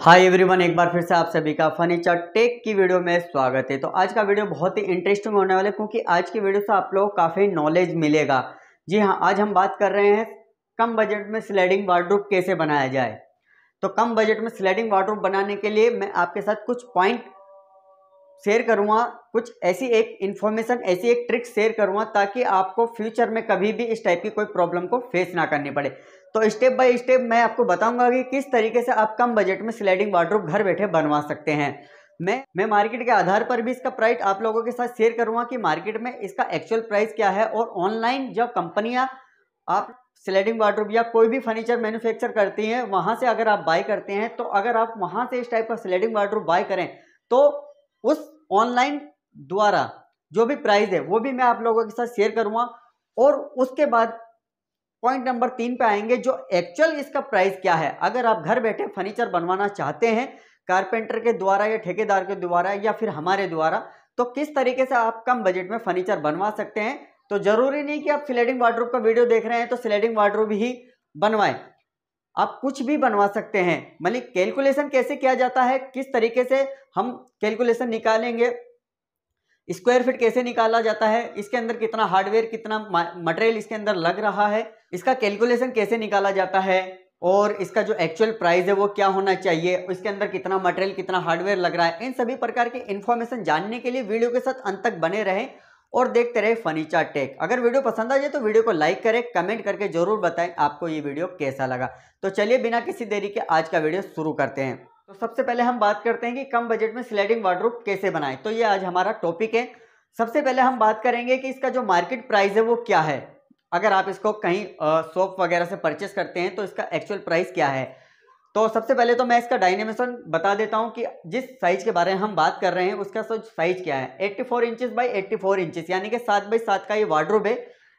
hi everyone एक बार फिर से आप सभी का फर्नीचर टेक की वीडियो में स्वागत है तो आज का वीडियो बहुत ही इंटरेस्टिंग होने वाला है क्योंकि आज की वीडियो से आप लोगों को काफ़ी नॉलेज मिलेगा जी हाँ आज हम बात कर रहे हैं कम बजट में स्लाइडिंग वार्ड्रोप कैसे बनाया जाए तो कम बजट में स्लाइडिंग वार्ड्रोप बनाने के लिए मैं आपके साथ कुछ पॉइंट शेयर करूँगा कुछ ऐसी एक इन्फॉर्मेशन ऐसी एक ट्रिक शेयर करूँगा ताकि आपको फ्यूचर में कभी भी इस टाइप की कोई प्रॉब्लम को फेस ना करनी पड़े तो स्टेप बाय स्टेप मैं आपको बताऊंगा कि किस तरीके से आप कम बजट में स्लाइडिंग वार्ड्रोप घर बैठे बनवा सकते हैं मैं मैं मार्केट के आधार पर भी इसका प्राइस आप लोगों के साथ शेयर करूंगा कि मार्केट में इसका एक्चुअल प्राइस क्या है और ऑनलाइन जब कंपनियां आप स्लेडिंग वार्ड्रोप या कोई भी फर्नीचर मैन्युफैक्चर करती हैं वहाँ से अगर आप बाय करते हैं तो अगर आप वहाँ से इस टाइप का स्लाइडिंग वार्ड्रोप बाय करें तो उस ऑनलाइन द्वारा जो भी प्राइस है वो भी मैं आप लोगों के साथ शेयर करूँगा और उसके बाद पॉइंट नंबर तीन पे आएंगे जो एक्चुअल इसका प्राइस क्या है अगर आप घर बैठे फर्नीचर बनवाना चाहते हैं कारपेंटर के द्वारा या ठेकेदार के द्वारा या फिर हमारे द्वारा तो किस तरीके से आप कम बजट में फर्नीचर बनवा सकते हैं तो जरूरी नहीं कि आप स्लेडिंग वार्ड्रोब का वीडियो देख रहे हैं तो स्लेडिंग वार्ड्रोब ही बनवाएं आप कुछ भी बनवा सकते हैं मतलब कैलकुलेशन कैसे किया जाता है किस तरीके से हम कैलकुलेशन निकालेंगे स्क्वायर फीट कैसे निकाला जाता है इसके अंदर कितना हार्डवेयर कितना मटेरियल इसके अंदर लग रहा है इसका कैलकुलेशन कैसे निकाला जाता है और इसका जो एक्चुअल प्राइस है वो क्या होना चाहिए इसके अंदर कितना मटेरियल कितना हार्डवेयर लग रहा है इन सभी प्रकार के इन्फॉर्मेशन जानने के लिए वीडियो के साथ अंत तक बने रहें और देखते रहे फर्नीचर टेक अगर वीडियो पसंद आ जाए तो वीडियो को लाइक करें कमेंट करके जरूर बताएं आपको ये वीडियो कैसा लगा तो चलिए बिना किसी देरी के आज का वीडियो शुरू करते हैं तो सबसे पहले हम बात करते हैं कि कम बजट में स्लाइडिंग वार्ड्रोप कैसे बनाएं तो ये आज हमारा टॉपिक है सबसे पहले हम बात करेंगे कि इसका जो मार्केट प्राइस है वो क्या है अगर आप इसको कहीं शॉप वगैरह से परचेस करते हैं तो इसका एक्चुअल प्राइस क्या है तो सबसे पहले तो मैं इसका डायनेमेशन बता देता हूँ कि जिस साइज के बारे में हम बात कर रहे हैं उसका साइज क्या है 84 four inches by eighty four यानी कि सात बाई सात का ये वार्ड्रोब है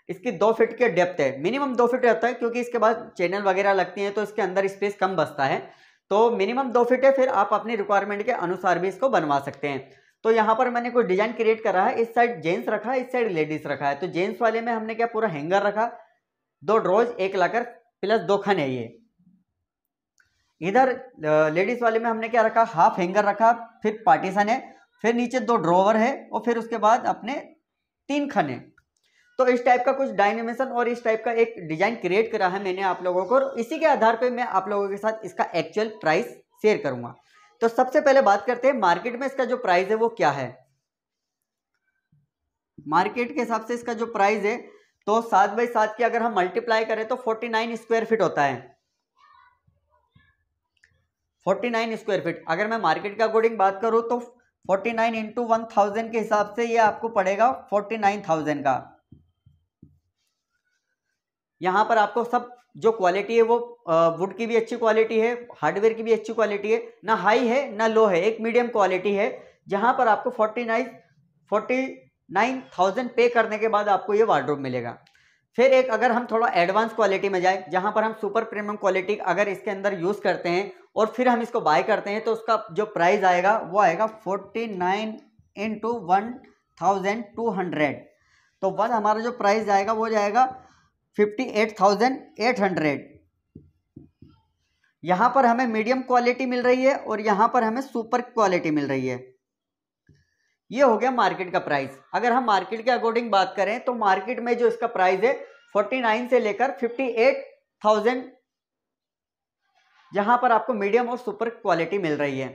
इसकी दो फिट की डेप्थ है मिनिमम दो फिट रहता है क्योंकि इसके बाद चैनल वगैरह लगती हैं तो इसके अंदर स्पेस कम बचता है तो मिनिमम दो फिट है फिर आप अपनी रिक्वायरमेंट के अनुसार भी इसको बनवा सकते हैं तो यहाँ पर मैंने कुछ डिजाइन क्रिएट करा है इस साइड जेंट्स रखा है इस साइड लेडीज रखा है तो जेंट्स वाले में हमने क्या पूरा हैंगर रखा दो ड्रोज एक लाकर प्लस दो खन है ये इधर लेडीज वाले में हमने क्या रखा हाफ हैंगर रखा फिर पार्टीशन है फिर नीचे दो ड्रोवर है और फिर उसके बाद अपने तीन खन है तो इस टाइप का कुछ डायनेमेशन और इस टाइप का एक डिजाइन क्रिएट करा है मैंने आप लोगों को और इसी के आधार पे मैं आप लोगों के साथ इसका एक्चुअल प्राइस शेयर करूंगा तो सबसे पहले बात करते हैं मार्केट में इसका जो प्राइस है वो क्या है मार्केट के हिसाब से इसका जो प्राइस है तो सात बाई सात की अगर हम मल्टीप्लाई करें तो फोर्टी नाइन स्क्वायर फिट होता है फोर्टी नाइन स्क्वायर फीट अगर मैं मार्केट के अकॉर्डिंग बात करूं तो forty nine into one thousand के हिसाब से ये आपको पड़ेगा फोर्टी नाइन थाउजेंड का यहाँ पर आपको सब जो क्वालिटी है वो वुड की भी अच्छी क्वालिटी है हार्डवेयर की भी अच्छी क्वालिटी है ना हाई है ना लो है एक मीडियम क्वालिटी है जहाँ पर आपको forty nine forty nine thousand pay करने के बाद आपको ये वार्ड्रोब मिलेगा फिर एक अगर हम थोड़ा एडवांस क्वालिटी में जाए जहाँ पर हम सुपर प्रीमियम क्वालिटी अगर इसके अंदर यूज़ करते हैं और फिर हम इसको बाय करते हैं तो उसका जो प्राइस आएगा वो आएगा forty nine into one thousand two hundred तो वन हमारा जो प्राइस जाएगा वो जाएगा fifty eight thousand eight hundred यहां पर हमें मीडियम क्वालिटी मिल रही है और यहां पर हमें सुपर क्वालिटी मिल रही है ये हो गया मार्केट का प्राइस अगर हम मार्केट के अकॉर्डिंग बात करें तो मार्केट में जो इसका प्राइस है फोर्टी नाइन से लेकर फिफ्टी एट थाउजेंड यहां पर आपको मीडियम और सुपर क्वालिटी मिल रही है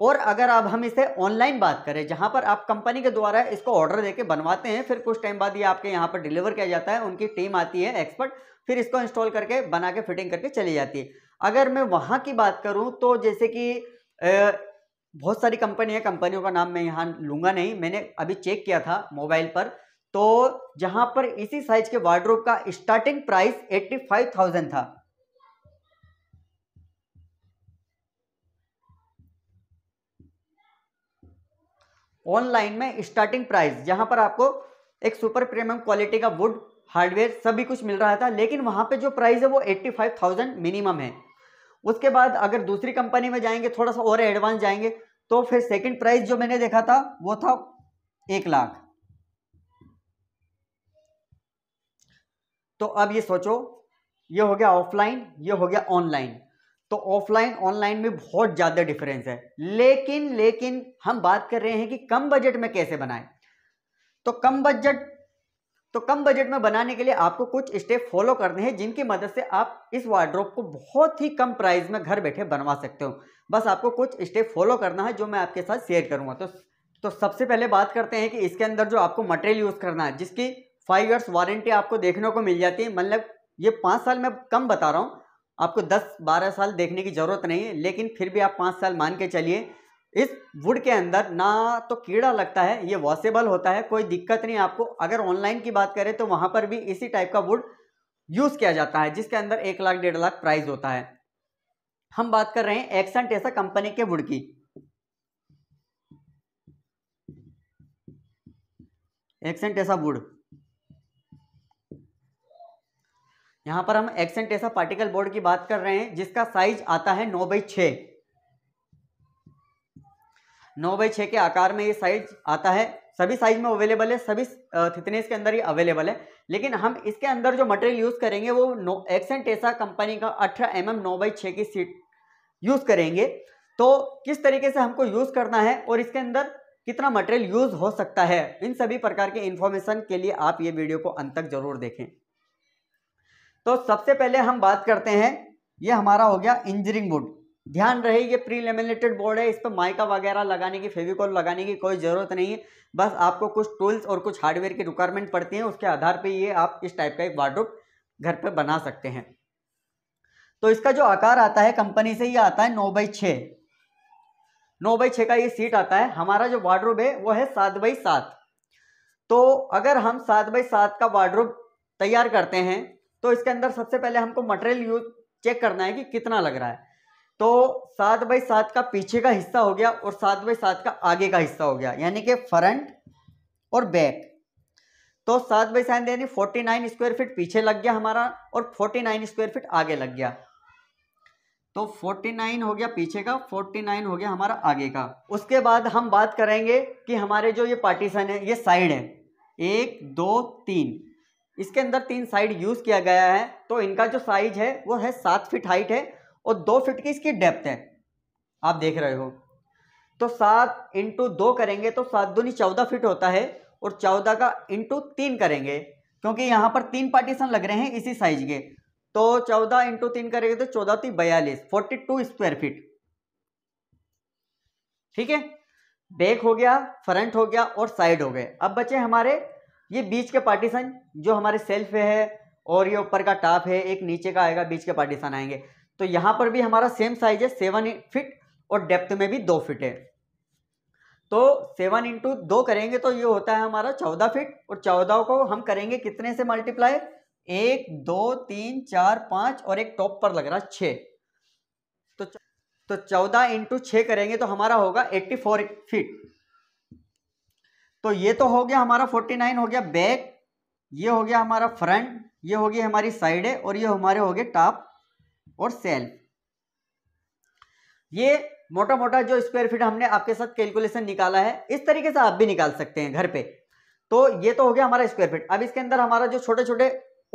और अगर अब हम इसे ऑनलाइन बात करें जहाँ पर आप कंपनी के द्वारा इसको ऑर्डर देके बनवाते हैं फिर कुछ टाइम बाद ये आपके यहाँ पर डिलीवर किया जाता है उनकी टीम आती है एक्सपर्ट फिर इसको इंस्टॉल करके बना के फिटिंग करके चली जाती है अगर मैं वहाँ की बात करूँ तो जैसे कि बहुत सारी कंपनी है कंपनियों का नाम मैं यहाँ लूँगा नहीं मैंने अभी चेक किया था मोबाइल पर तो जहाँ पर इसी साइज के वार्ड्रोब का starting price eighty five thousand था ऑनलाइन में स्टार्टिंग प्राइस जहां पर आपको एक सुपर प्रीमियम क्वालिटी का वुड हार्डवेयर सभी कुछ मिल रहा था लेकिन वहां पे जो प्राइस है वो 85,000 मिनिमम है उसके बाद अगर दूसरी कंपनी में जाएंगे थोड़ा सा और एडवांस जाएंगे तो फिर सेकेंड प्राइस जो मैंने देखा था वो था एक लाख तो अब ये सोचो ये हो गया ऑफलाइन ये हो गया ऑनलाइन तो ऑफलाइन ऑनलाइन में बहुत ज़्यादा डिफरेंस है लेकिन लेकिन हम बात कर रहे हैं कि कम बजट में कैसे बनाएं तो कम बजट तो कम बजट में बनाने के लिए आपको कुछ स्टेप फॉलो करने हैं जिनकी मदद से आप इस वार्ड्रोप को बहुत ही कम प्राइस में घर बैठे बनवा सकते हो बस आपको कुछ स्टेप फॉलो करना है जो मैं आपके साथ शेयर करूंगा तो तो सबसे पहले बात करते हैं कि इसके अंदर जो आपको मटेरियल यूज़ करना है जिसकी फाइव ईयर्स वारंटी आपको देखने को मिल जाती है मतलब ये पाँच साल में कम बता रहा हूँ आपको 10-12 साल देखने की ज़रूरत नहीं है लेकिन फिर भी आप 5 साल मान के चलिए इस वुड के अंदर ना तो कीड़ा लगता है ये वॉशेबल होता है कोई दिक्कत नहीं आपको अगर ऑनलाइन की बात करें तो वहाँ पर भी इसी टाइप का वुड यूज़ किया जाता है जिसके अंदर एक लाख डेढ़ लाख प्राइस होता है हम बात कर रहे हैं एक्सन टेसा कंपनी के वुड की एक्सन टेसा वुड यहाँ पर हम एक्सेंट ऐसा पार्टिकल बोर्ड की बात कर रहे हैं जिसका साइज आता है नौ बाई छ नौ बाई छः के आकार में ये साइज आता है सभी साइज में अवेलेबल है सभी थिकनेस के अंदर ही अवेलेबल है लेकिन हम इसके अंदर जो मटेरियल यूज़ करेंगे वो नो एक्सेंट ऐसा कंपनी का अठारह एम mm एम नौ बाई छः की सीट यूज़ करेंगे तो किस तरीके से हमको यूज़ करना है और इसके अंदर कितना मटेरियल यूज़ हो सकता है इन सभी प्रकार के इन्फॉर्मेशन के लिए आप ये वीडियो को अंत तक जरूर देखें तो सबसे पहले हम बात करते हैं ये हमारा हो गया इंजीनियरिंग बोर्ड ध्यान रहे ये प्री लेमिनेटेड बोर्ड है इस पर माइका वगैरह लगाने की फेविकॉल लगाने की कोई ज़रूरत नहीं है बस आपको कुछ टूल्स और कुछ हार्डवेयर की रिक्वायरमेंट पड़ती है उसके आधार पर ये आप इस टाइप का एक वार्डरूप घर पर बना सकते हैं तो इसका जो आकार आता है कंपनी से ये आता है नौ बाई छः नौ बाई छः का ये सीट आता है हमारा जो वार्ड्रोब है वो है सात बाई सात तो अगर हम सात बाई सात का वार्ड्रोब तैयार करते हैं तो इसके अंदर सबसे पहले हमको मटेरियल यूज चेक करना है कि कितना लग रहा है तो सात बाई सात का पीछे का हिस्सा हो गया और सात बाई सात का आगे का हिस्सा हो गया यानी कि फ्रंट और बैक तो सात बाई सात यानी फोर्टी नाइन स्क्वायर फीट पीछे लग गया हमारा और फोर्टी नाइन स्क्वायर फीट आगे लग गया तो फोर्टी नाइन हो गया पीछे का फोर्टी नाइन हो गया हमारा आगे का उसके बाद हम बात करेंगे कि हमारे जो ये पार्टीशन है ये साइड है एक दो तीन इसके अंदर तीन साइड यूज़ किया गया है तो इनका जो साइज है वो है सात फिट हाइट है और दो फिट की इसकी डेप्थ है आप देख रहे हो तो सात इंटू दो करेंगे तो सात दूनी चौदह फिट होता है और चौदह का इंटू तीन करेंगे क्योंकि यहाँ पर तीन पार्टीशन लग रहे हैं इसी साइज के तो चौदह इंटू तीन करेंगे तो चौदह तीन बयालीस फोर्टी टू स्क्वायर फिट ठीक है बैक हो गया फ्रंट हो गया और साइड हो गए अब बचे हमारे ये बीच के पार्टीशन जो हमारे सेल्फ है और ये ऊपर का टॉप है एक नीचे का आएगा बीच के पार्टीशन आएंगे तो यहाँ पर भी हमारा सेम साइज है सेवन फिट और डेप्थ में भी दो फिट है तो सेवन इंटू दो करेंगे तो ये होता है हमारा चौदह फिट और चौदह को हम करेंगे कितने से मल्टीप्लाई एक दो तीन चार पाँच और एक टॉप पर लग रहा छः तो तो चौदह इंटू छ करेंगे तो हमारा होगा एट्टी फोर फिट तो ये तो हो गया हमारा फोर्टी नाइन हो गया बैक ये हो गया हमारा फ्रंट ये हो गया हमारी है और ये हमारे हो गए टॉप और सेल्फ ये मोटा मोटा जो स्क्वायर फीट हमने आपके साथ कैलकुलेशन निकाला है इस तरीके से आप भी निकाल सकते हैं घर पे तो ये तो हो गया हमारा स्क्वायर फीट अब इसके अंदर हमारा जो छोटे छोटे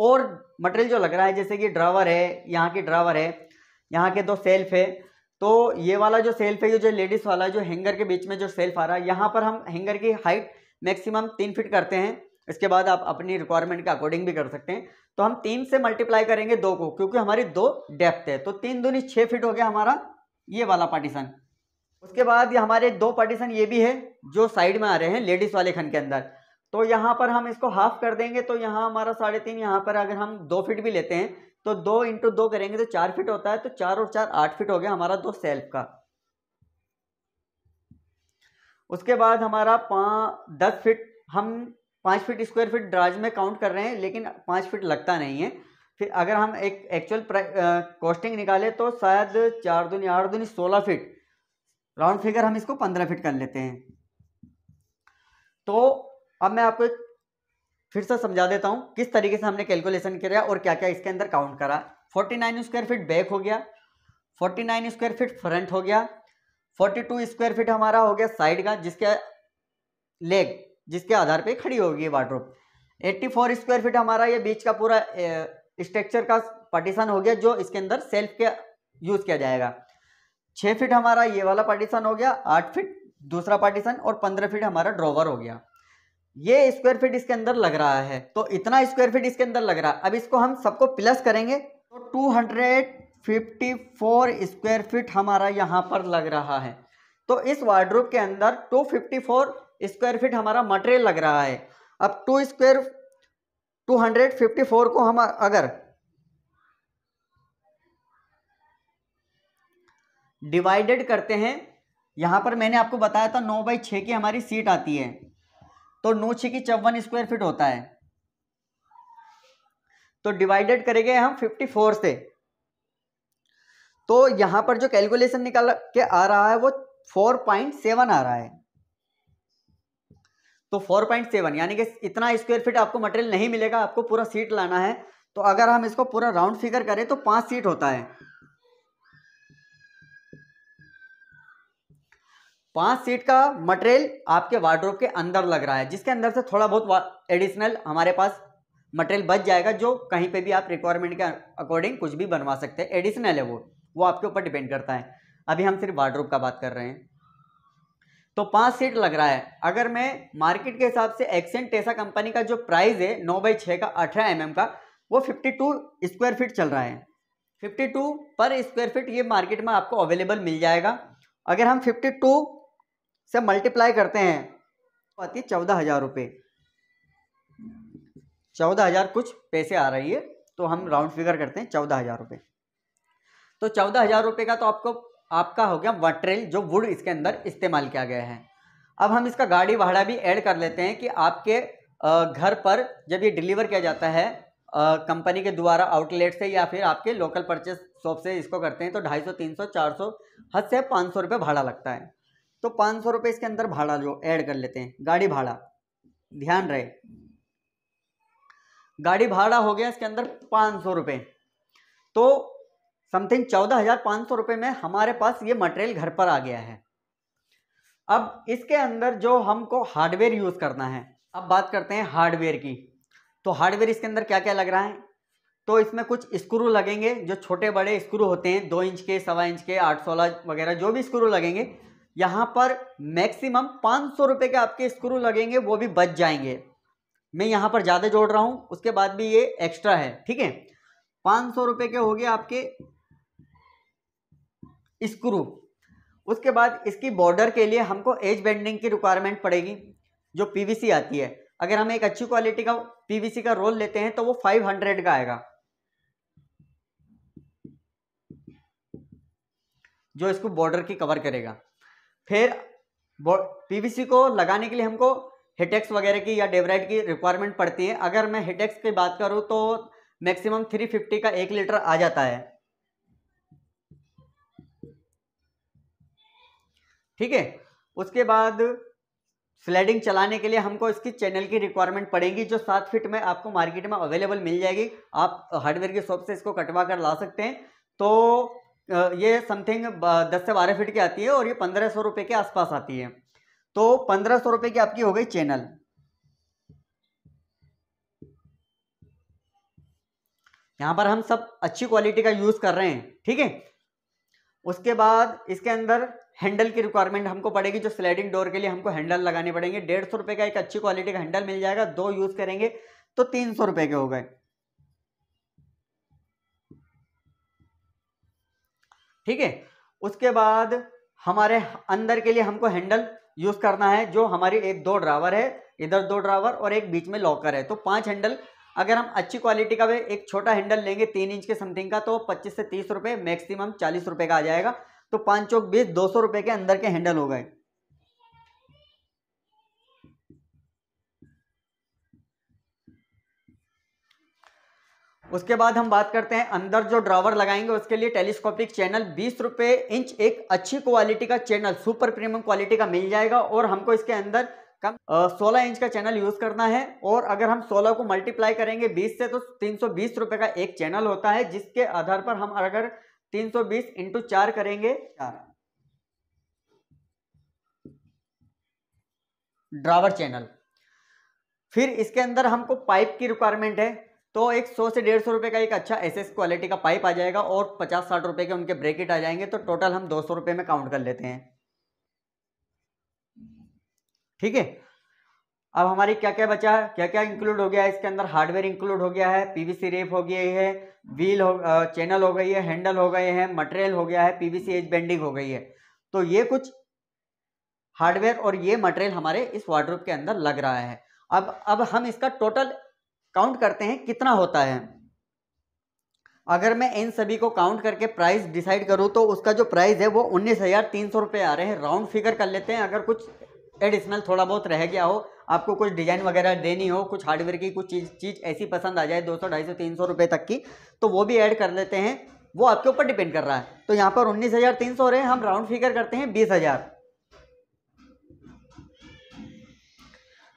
और मटेरियल जो लग रहा है जैसे कि ड्रावर है यहाँ के ड्रावर है यहाँ के दो सेल्फ है तो ये वाला जो सेल्फ है ये जो लेडीज़ वाला जो हैंगर के बीच में जो सेल्फ आ रहा है यहाँ पर हम हैंगर की हाइट मैक्सिमम तीन फिट करते हैं इसके बाद आप अपनी रिक्वायरमेंट के अकॉर्डिंग भी कर सकते हैं तो हम तीन से मल्टीप्लाई करेंगे दो को क्योंकि हमारी दो डेप्थ है तो तीन दूनी छः फिट हो गया हमारा ये वाला पार्टीशन उसके बाद ये हमारे दो पार्टीशन ये भी है जो साइड में आ रहे हैं लेडीज़ वाले खन के अंदर तो यहाँ पर हम इसको हाफ कर देंगे तो यहाँ हमारा साढ़े तीन यहाँ पर अगर हम दो फिट भी लेते हैं तो दो इंटू दो करेंगे तो चार फिट होता है तो चार और चार आठ फिट हो गया हमारा दो सेल्फ का उसके बाद हमारा पाँच दस फिट हम पाँच फीट स्क्वायर फीट ड्राज में काउंट कर रहे हैं लेकिन पाँच फीट लगता नहीं है फिर अगर हम एक एक्चुअल कॉस्टिंग निकालें तो शायद चार दूनी आठ दूनी सोलह फिट राउंड फिगर हम इसको पंद्रह फिट कर लेते हैं तो अब मैं आपको एक फिर से समझा देता हूँ किस तरीके से हमने कैलकुलेशन किया और क्या क्या इसके अंदर काउंट करा forty nine square feet back हो गया forty nine square feet front हो गया फोर्टी टू स्क्वायर फीट हमारा हो गया साइड का जिसके लेग जिसके आधार पे खड़ी होगी ये wardrobe eighty four square feet हमारा ये बीच का पूरा स्ट्रक्चर का पार्टीशन हो गया जो इसके अंदर सेल्फ के यूज़ किया जाएगा छः फीट हमारा ये वाला पार्टीशन हो गया आठ फीट दूसरा पार्टीशन और पंद्रह फीट हमारा ड्रोवर हो गया ये स्क्वायर फीट इसके अंदर लग रहा है तो इतना स्क्वायर फीट इसके अंदर लग रहा है अब इसको हम सबको प्लस करेंगे तो two hundred fifty four square feet हमारा यहाँ पर लग रहा है तो इस वार्ड्रोप के अंदर two fifty four square feet हमारा मटेरियल लग रहा है अब two square two hundred fifty four को हम अगर डिवाइडेड करते हैं यहाँ पर मैंने आपको बताया था नौ बाई छः की हमारी सीट आती है तो नौ छः की चौवन स्क्वायर फीट होता है तो डिवाइडेड करेंगे हम फिफ्टी फोर से तो यहां पर जो कैलकुलेशन निकाल के आ रहा है वो फोर पॉइंट सेवन आ रहा है तो फोर पॉइंट सेवन यानी कि इतना स्क्वायर फीट आपको मटेरियल नहीं मिलेगा आपको पूरा सीट लाना है तो अगर हम इसको पूरा राउंड फिगर करें तो पांच सीट होता है पांच सीट का मटेरियल आपके वार्ड्रोप के अंदर लग रहा है जिसके अंदर से थोड़ा बहुत एडिशनल हमारे पास मटेरियल बच जाएगा जो कहीं पे भी आप रिक्वायरमेंट के अकॉर्डिंग कुछ भी बनवा सकते हैं एडिशनल है वो वो आपके ऊपर डिपेंड करता है अभी हम सिर्फ वार्ड्रोप का बात कर रहे हैं तो पाँच सीट लग रहा है अगर मैं मार्केट के हिसाब से एक्सेंट टेसा कंपनी का जो प्राइस है नौ बाई छः का अठारह एम का वो फिफ्टी टू स्क्वायर फीट चल रहा है फिफ्टी टू पर स्क्वायर फीट ये मार्केट में आपको अवेलेबल मिल जाएगा अगर हम फिफ्टी टू से मल्टीप्लाई करते हैं तो आती है चौदह हज़ार रुपये चौदह हज़ार कुछ पैसे आ रही है तो हम राउंड फिगर करते हैं चौदह हज़ार रुपये तो चौदह हज़ार रुपये का तो आपको आपका हो गया वट्रेल जो वुड इसके अंदर इस्तेमाल किया गया है अब हम इसका गाड़ी भाड़ा भी ऐड कर लेते हैं कि आपके घर पर जब ये डिलीवर किया जाता है कंपनी के द्वारा आउटलेट से या फिर आपके लोकल परचेस शॉप से इसको करते हैं तो ढाई सौ तीन सौ चार सौ हद से पाँच सौ रुपये भाड़ा लगता है तो पाँच सौ रुपये इसके अंदर भाड़ा जो ऐड कर लेते हैं गाड़ी भाड़ा ध्यान रहे गाड़ी भाड़ा हो गया इसके अंदर पाँच सौ रुपये तो समथिंग चौदह हज़ार पाँच सौ रुपये में हमारे पास ये मटेरियल घर पर आ गया है अब इसके अंदर जो हमको हार्डवेयर यूज़ करना है अब बात करते हैं हार्डवेयर की तो हार्डवेयर इसके अंदर क्या क्या लग रहा है तो इसमें कुछ स्क्रू लगेंगे जो छोटे बड़े स्क्रू होते हैं दो इंच के सवा इंच के आठ सोलह वगैरह जो भी स्क्रू लगेंगे यहाँ पर मैक्सिमम पाँच सौ रुपये के आपके स्क्रू लगेंगे वो भी बच जाएंगे मैं यहाँ पर ज़्यादा जोड़ रहा हूँ उसके बाद भी ये एक्स्ट्रा है ठीक है पाँच सौ रुपये के हो गए आपके स्क्रू उसके बाद इसकी बॉर्डर के लिए हमको एज बेंडिंग की रिक्वायरमेंट पड़ेगी जो पीवीसी आती है अगर हम एक अच्छी क्वालिटी का पीवीसी का रोल लेते हैं तो वो 500 का आएगा जो इसको बॉर्डर की कवर करेगा फिर पीवीसी को लगाने के लिए हमको हिटेक्स वगैरह की या डेवराइट की रिक्वायरमेंट पड़ती है अगर मैं हिटेक्स की बात करूँ तो मैक्सिमम 350 का एक लीटर आ जाता है ठीक है उसके बाद फ्लैडिंग चलाने के लिए हमको इसकी चैनल की रिक्वायरमेंट पड़ेगी जो सात फीट में आपको मार्केट में अवेलेबल मिल जाएगी आप हार्डवेयर की शॉप से इसको कटवा कर ला सकते हैं तो ये समथिंग दस से बारह फिट की आती है और ये पंद्रह सौ रुपये के आसपास आती है तो पंद्रह सौ रुपये की आपकी हो गई चैनल यहाँ पर हम सब अच्छी क्वालिटी का यूज़ कर रहे हैं ठीक है उसके बाद इसके अंदर हैंडल की रिक्वायरमेंट हमको पड़ेगी जो स्लाइडिंग डोर के लिए हमको हैंडल लगाने पड़ेंगे डेढ़ सौ रुपये का एक अच्छी क्वालिटी का हैंडल मिल जाएगा दो यूज़ करेंगे तो तीन सौ रुपये के हो गए ठीक है उसके बाद हमारे अंदर के लिए हमको हैंडल यूज़ करना है जो हमारी एक दो ड्रावर है इधर दो ड्रावर और एक बीच में लॉकर है तो पांच हैंडल अगर हम अच्छी क्वालिटी का भी एक छोटा हैंडल लेंगे तीन इंच के समथिंग का तो पच्चीस से तीस रुपये मैक्सिमम चालीस रुपये का आ जाएगा तो पाँच चौक बीस दो सौ रुपये के अंदर के हैंडल हो गए उसके बाद हम बात करते हैं अंदर जो ड्रावर लगाएंगे उसके लिए टेलीस्कोपिक चैनल बीस रुपये इंच एक अच्छी क्वालिटी का चैनल सुपर प्रीमियम क्वालिटी का मिल जाएगा और हमको इसके अंदर कम सोलह इंच का चैनल यूज़ करना है और अगर हम सोलह को मल्टीप्लाई करेंगे बीस से तो तीन सौ बीस रुपए का एक चैनल होता है जिसके आधार पर हम अगर तीन सौ बीस इंटू चार करेंगे चार ड्रावर चैनल फिर इसके अंदर हमको पाइप की रिक्वायरमेंट है तो एक सौ से डेढ़ सौ रुपये का एक अच्छा एसएस क्वालिटी का पाइप आ जाएगा और पचास साठ रुपए के उनके ब्रेकेट आ जाएंगे तो टोटल हम दो सौ रुपए में काउंट कर लेते हैं ठीक है अब हमारी क्या क्या बचा है क्या क्या इंक्लूड हो गया है इसके अंदर हार्डवेयर इंक्लूड हो गया है पीवीसी रेप हो गई है व्हील हो चैनल हो गई है हैंडल हो गए हैं मटेरियल हो गया है पीवीसी एज बेंडिंग हो गई है तो ये कुछ हार्डवेयर और ये मटेरियल हमारे इस वार्ड्रोप के अंदर लग रहा है अब अब हम इसका टोटल काउंट करते हैं कितना होता है अगर मैं इन सभी को काउंट करके प्राइस डिसाइड करूं तो उसका जो प्राइस है वो उन्नीस हज़ार तीन सौ रुपये आ रहे हैं राउंड फिगर कर लेते हैं अगर कुछ एडिशनल थोड़ा बहुत रह गया हो आपको कुछ डिज़ाइन वगैरह देनी हो कुछ हार्डवेयर की कुछ चीज़ चीज़ ऐसी पसंद आ जाए दो सौ ढाई सौ तीन सौ रुपये तक की तो वो भी ऐड कर लेते हैं वो आपके ऊपर डिपेंड कर रहा है तो यहाँ पर उन्नीस हज़ार तीन सौ रहे हम राउंड फिगर करते हैं बीस हज़ार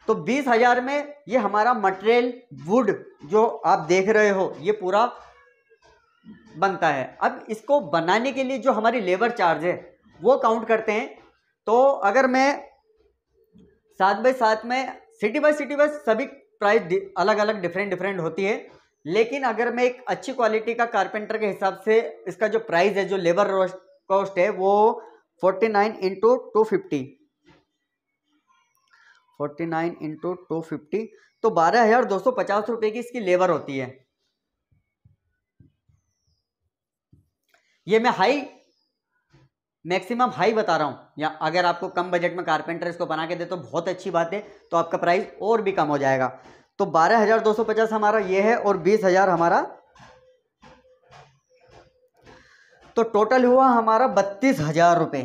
तो बीस हजार में ये हमारा मटेरियल वुड जो आप देख रहे हो ये पूरा बनता है अब इसको बनाने के लिए जो हमारी लेबर चार्ज है वो काउंट करते हैं तो अगर मैं सात बाई सात में सिटी बाई सिटी बाई सभी प्राइस अलग अलग डिफरेंट डिफरेंट होती है लेकिन अगर मैं एक अच्छी क्वालिटी का कारपेंटर के हिसाब से इसका जो प्राइस है जो लेबर कॉस्ट है वो forty nine into two fifty forty nine into two fifty तो बारह हज़ार दो सौ पचास रुपये की इसकी लेबर होती है ये मैं हाई मैक्सिमम हाई बता रहा हूँ या अगर आपको कम बजट में कारपेंटर इसको बना के दे तो बहुत अच्छी बात है तो आपका प्राइस और भी कम हो जाएगा तो बारह हज़ार दो सौ पचास हमारा ये है और बीस हज़ार हमारा तो टोटल हुआ हमारा बत्तीस हज़ार रुपये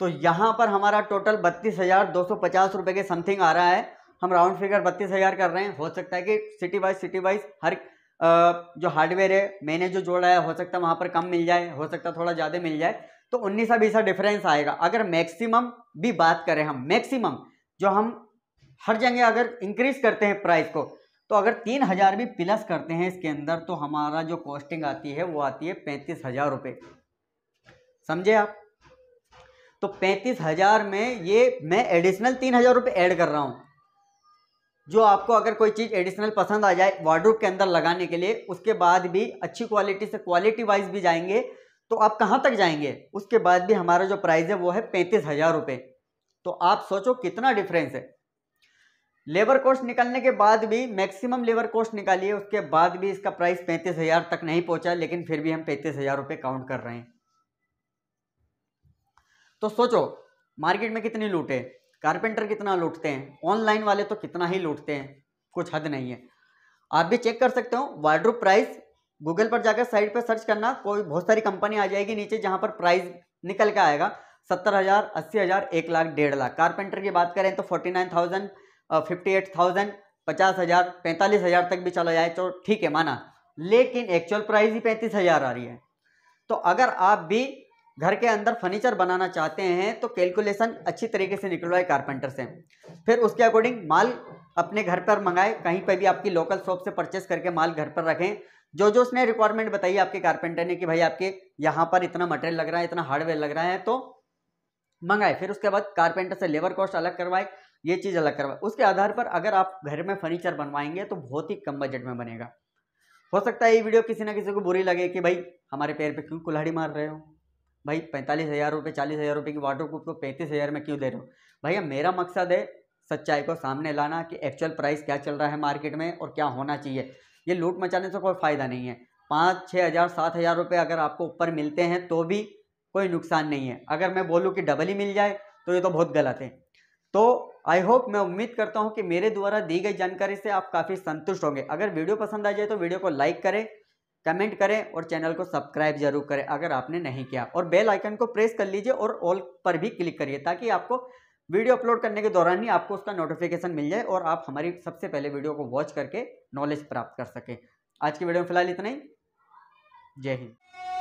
तो यहाँ पर हमारा टोटल बत्तीस हज़ार दो सौ पचास रुपए के समथिंग आ रहा है हम राउंड फिगर बत्तीस हज़ार कर रहे हैं हो सकता है कि सिटी वाइज सिटी वाइज हर जो हार्डवेयर है मैंने जो जोड़ा है हो सकता है वहाँ पर कम मिल जाए हो सकता है थोड़ा ज़्यादा मिल जाए तो उन्नीस बीस डिफरेंस आएगा अगर मैक्सिमम भी बात करें हम मैक्सिमम जो हम हर जगह अगर इंक्रीज करते हैं प्राइस को तो अगर तीन हज़ार भी प्लस करते हैं इसके अंदर तो हमारा जो कॉस्टिंग आती है वो आती है पैंतीस हज़ार रुपये समझे आप तो पैंतीस हज़ार में ये मैं एडिशनल तीन हज़ार रुपये ऐड कर रहा हूँ जो आपको अगर कोई चीज़ एडिशनल पसंद आ जाए वार्ड्रूप के अंदर लगाने के लिए उसके बाद भी अच्छी क्वालिटी से क्वालिटी वाइज भी जाएंगे तो आप कहाँ तक जाएंगे उसके बाद भी हमारा जो प्राइस है वो है पैंतीस हज़ार रुपये तो आप सोचो कितना डिफरेंस है लेबर कॉस्ट निकालने के बाद भी मैक्सिमम लेबर कोस्ट निकालिए उसके बाद भी इसका प्राइस पैंतीस हज़ार तक नहीं पहुंचा लेकिन फिर भी हम पैंतीस हज़ार रुपये काउंट कर रहे हैं तो सोचो मार्केट में कितनी लूट है कारपेंटर कितना लूटते हैं ऑनलाइन वाले तो कितना ही लूटते हैं कुछ हद नहीं है आप भी चेक कर सकते हो वार्ड्रोप प्राइस गूगल पर जाकर साइट पर सर्च करना कोई बहुत सारी कंपनी आ जाएगी नीचे जहाँ पर प्राइस निकल के आएगा सत्तर हज़ार अस्सी हज़ार एक लाख डेढ़ लाख कारपेंटर की बात करें तो forty nine thousand fifty eight thousand पचास हज़ार पैंतालीस हज़ार तक भी चला जाए तो ठीक है माना लेकिन एक्चुअल प्राइस ही पैंतीस हज़ार आ रही है तो अगर आप भी घर के अंदर फर्नीचर बनाना चाहते हैं तो कैलकुलेशन अच्छी तरीके से निकलवाए कारपेंटर से फिर उसके अकॉर्डिंग माल अपने घर पर मंगाए कहीं पर भी आपकी लोकल शॉप से परचेस करके माल घर पर रखें जो जो उसने रिक्वायरमेंट बताई आपके कारपेंटर ने कि भाई आपके यहाँ पर इतना मटेरियल लग रहा है इतना हार्डवेयर लग रहा है तो मंगाए फिर उसके बाद कारपेंटर से लेबर कॉस्ट अलग करवाए ये चीज़ अलग करवाए उसके आधार पर अगर आप घर में फर्नीचर बनवाएंगे तो बहुत ही कम बजट में बनेगा हो सकता है ये वीडियो किसी ना किसी को बुरी लगे कि भाई हमारे पैर पे क्यों कुल्हाड़ी मार रहे हो भाई पैंतालीस हज़ार रुपये चालीस हज़ार रुपये की वाटर प्रूफ को पैंतीस हज़ार में क्यों दे रहे हो भैया मेरा मकसद है सच्चाई को सामने लाना कि एक्चुअल प्राइस क्या चल रहा है मार्केट में और क्या होना चाहिए ये लूट मचाने से कोई फ़ायदा नहीं है पाँच छः हज़ार सात हज़ार रुपये अगर आपको ऊपर मिलते हैं तो भी कोई नुकसान नहीं है अगर मैं बोलूँ कि डबल ही मिल जाए तो ये तो बहुत गलत है तो आई होप मैं उम्मीद करता हूँ कि मेरे द्वारा दी गई जानकारी से आप काफ़ी संतुष्ट होंगे अगर वीडियो पसंद आ जाए तो वीडियो को लाइक करें कमेंट करें और चैनल को सब्सक्राइब जरूर करें अगर आपने नहीं किया और बेल आइकन को प्रेस कर लीजिए और ऑल पर भी क्लिक करिए ताकि आपको वीडियो अपलोड करने के दौरान ही आपको उसका नोटिफिकेशन मिल जाए और आप हमारी सबसे पहले वीडियो को वॉच करके नॉलेज प्राप्त कर सकें आज की वीडियो में फिलहाल इतना ही जय हिंद